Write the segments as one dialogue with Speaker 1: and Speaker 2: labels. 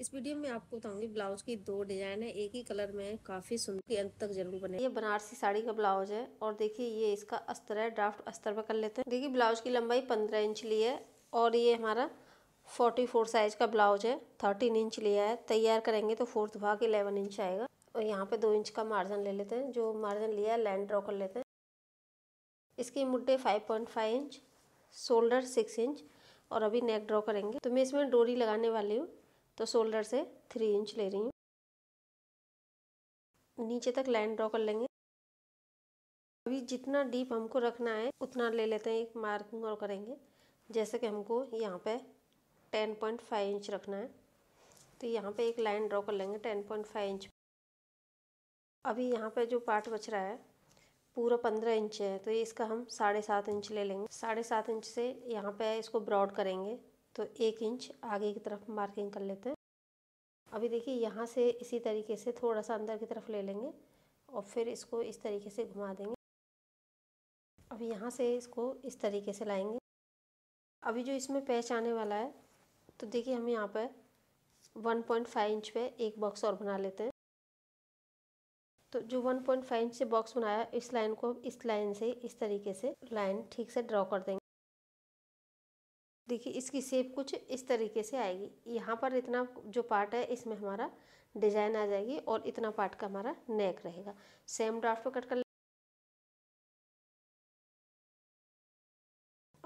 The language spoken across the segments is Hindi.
Speaker 1: इस वीडियो में आपको बताऊंगी ब्लाउज की दो डिजाइन है एक ही कलर में काफी सुंदर अंत तक जरूर बने ये बनारसी साड़ी का ब्लाउज है और देखिए ये इसका अस्तर है ड्राफ्ट अस्तर पर कर लेते हैं देखिए ब्लाउज की लंबाई पंद्रह इंच ली है और ये हमारा फोर्टी फोर साइज का ब्लाउज है थर्टीन इंच लिया है तैयार करेंगे तो फोर्थ भाग इलेवन इंच आएगा और यहाँ पे दो इंच का मार्जिन ले लेते हैं जो मार्जिन लिया है लैंड ड्रॉ कर लेते हैं इसके मुड्डे five point five inch shoulder six inch और अभी नेक ड्रॉ करेंगे तो मैं इसमें डोरी लगाने वाली हूँ तो शोल्डर से थ्री इंच ले रही हूँ नीचे तक लाइन ड्रॉ कर लेंगे अभी जितना डीप हमको रखना है उतना ले लेते हैं एक मार्किंग और करेंगे जैसे कि हमको यहाँ पे 10.5 इंच रखना है तो यहाँ पे एक लाइन ड्रॉ कर लेंगे 10.5 इंच अभी यहाँ पे जो पार्ट बच रहा है पूरा पंद्रह इंच है तो इसका हम साढ़े सात इंच ले लेंगे साढ़े सात इंच से यहाँ पे इसको ब्रॉड करेंगे तो एक इंच आगे की तरफ मार्किंग कर लेते हैं अभी देखिए यहाँ से इसी तरीके से थोड़ा सा अंदर की तरफ ले लेंगे और फिर इसको इस तरीके से घुमा देंगे अब यहाँ से इसको इस तरीके से लाएंगे अभी जो इसमें पैच आने वाला है तो देखिए हम यहाँ पर 1.5 इंच पे एक बॉक्स और बना लेते हैं तो जो 1.5 इंच से बॉक्स बनाया इस लाइन को इस लाइन से इस तरीके से लाइन ठीक से ड्रॉ कर देंगे देखिए इसकी सेप कुछ इस तरीके से आएगी यहाँ पर इतना
Speaker 2: जो पार्ट है इसमें हमारा डिजाइन आ जाएगी और इतना पार्ट का हमारा नेक रहेगा सेम ड्राफ्ट पर कट कर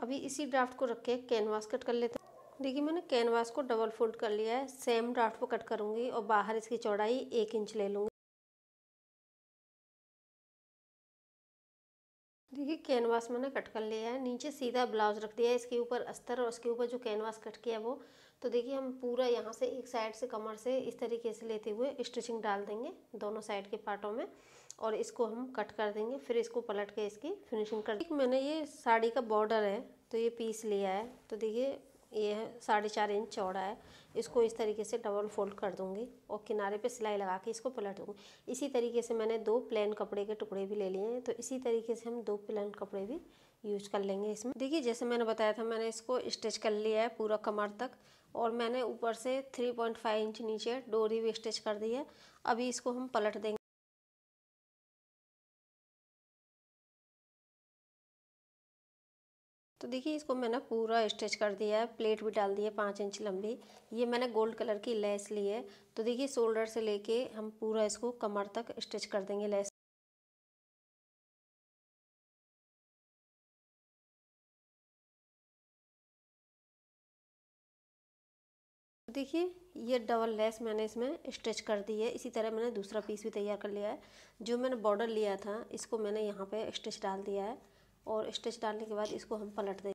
Speaker 2: अभी इसी ड्राफ्ट को रख के कैनवास कट कर लेते हैं देखिए मैंने कैनवास को डबल फोल्ड कर लिया है सेम ड्राफ्ट पर कट करूँगी और बाहर इसकी चौड़ाई एक इंच ले लूँगी देखिए कैनवास मैंने कट कर लिया है नीचे सीधा
Speaker 1: ब्लाउज रख दिया है इसके ऊपर अस्तर और उसके ऊपर जो कैनवास कट किया है वो तो देखिए हम पूरा यहाँ से एक साइड से कमर से इस तरीके से लेते हुए स्टिचिंग डाल देंगे दोनों साइड के पार्टों में और इसको हम कट कर देंगे फिर इसको पलट के इसकी फिनिशिंग कर मैंने ये साड़ी का बॉर्डर है तो ये पीस लिया है तो देखिए ये साढ़े चार इंच चौड़ा है इसको इस तरीके से डबल फोल्ड कर दूंगी और किनारे पे सिलाई लगा के इसको पलट दूंगी इसी तरीके से मैंने दो प्लेन कपड़े के टुकड़े भी ले लिए हैं तो इसी तरीके से हम दो प्लेन कपड़े भी यूज कर लेंगे इसमें देखिए जैसे मैंने बताया था मैंने इसको स्टिच कर लिया है पूरा कमर तक और मैंने ऊपर से
Speaker 2: फाइव इंच नीचे डोरी भी स्टिच कर दी है अभी इसको हम पलट देंगे तो देखिए इसको मैंने पूरा स्टिच कर दिया है प्लेट भी डाल दी है पाँच इंच लंबी ये मैंने गोल्ड कलर की लेस ली है तो देखिए शोल्डर से लेके हम पूरा इसको कमर तक स्टिच कर देंगे लेस तो देखिए ये डबल लेस मैंने इसमें स्टिच कर दी है इसी तरह मैंने दूसरा पीस भी तैयार कर लिया है जो मैंने बॉर्डर लिया था इसको मैंने यहाँ पे स्टिच डाल दिया है और स्टिच डालने के बाद इसको हम पलट दें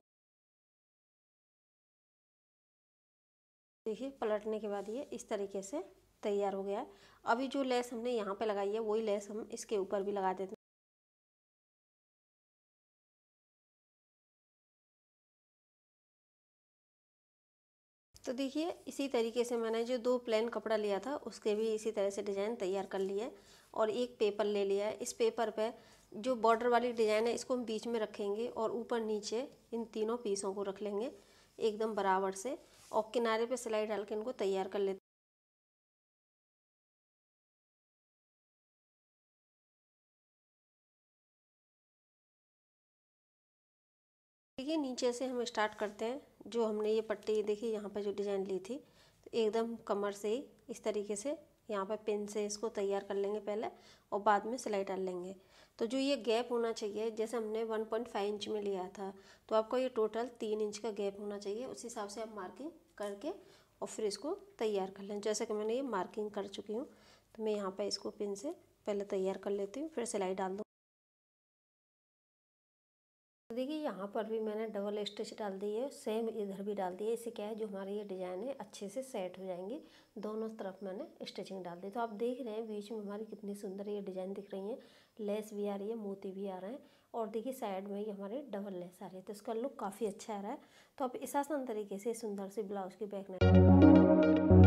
Speaker 2: देखिए पलटने के बाद ये इस तरीके से तैयार हो गया है अभी जो लेस हमने यहाँ पे लगाई है वही लेस हम इसके ऊपर भी लगा देते हैं तो देखिए इसी तरीके से मैंने
Speaker 1: जो दो प्लेन कपड़ा लिया था उसके भी इसी तरह से डिज़ाइन तैयार कर है और एक पेपर ले लिया है इस पेपर पे जो बॉर्डर वाली डिज़ाइन है इसको हम बीच में रखेंगे और ऊपर नीचे इन
Speaker 2: तीनों पीसों को रख लेंगे एकदम बराबर से और किनारे पे सिलाई डाल के इनको तैयार कर लेते देखिए नीचे से हम स्टार्ट करते हैं जो हमने ये पट्टी देखी यहाँ पर जो डिज़ाइन ली थी तो एकदम
Speaker 1: कमर से ही इस तरीके से यहाँ पे पेन से इसको तैयार कर लेंगे पहले और बाद में सिलाई डाल लेंगे तो जो ये गैप होना चाहिए जैसे हमने 1.5 इंच में लिया था तो आपको ये टोटल तीन इंच का गैप होना चाहिए उस हिसाब से आप मार्किंग करके और फिर इसको तैयार कर लें जैसे कि मैंने ये मार्किंग कर चुकी हूँ तो मैं यहाँ पर इसको पिन से पहले तैयार कर लेती हूँ
Speaker 2: फिर सिलाई डाल दूँ
Speaker 1: तो देखिए यहाँ पर भी मैंने डबल स्टिच डाल दी है सेम इधर भी डाल दी है इससे क्या है जो हमारी ये डिज़ाइन है अच्छे से सेट हो जाएंगी दोनों तरफ मैंने स्टिचिंग डाल दी तो आप देख रहे हैं बीच में हमारी कितनी सुंदर ये डिज़ाइन दिख रही है लेस भी आ रही है मोती भी आ रहे हैं और देखिए साइड में ये हमारे डबल लेस आ रही है तो इसका लुक काफ़ी अच्छा आ रहा है तो आप इस आसान तरीके से सुंदर सी ब्लाउज की बैक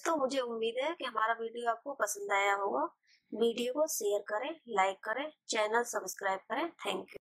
Speaker 2: दोस्तों मुझे उम्मीद है कि हमारा वीडियो आपको पसंद आया होगा वीडियो को शेयर करें लाइक करें चैनल सब्सक्राइब करें थैंक यू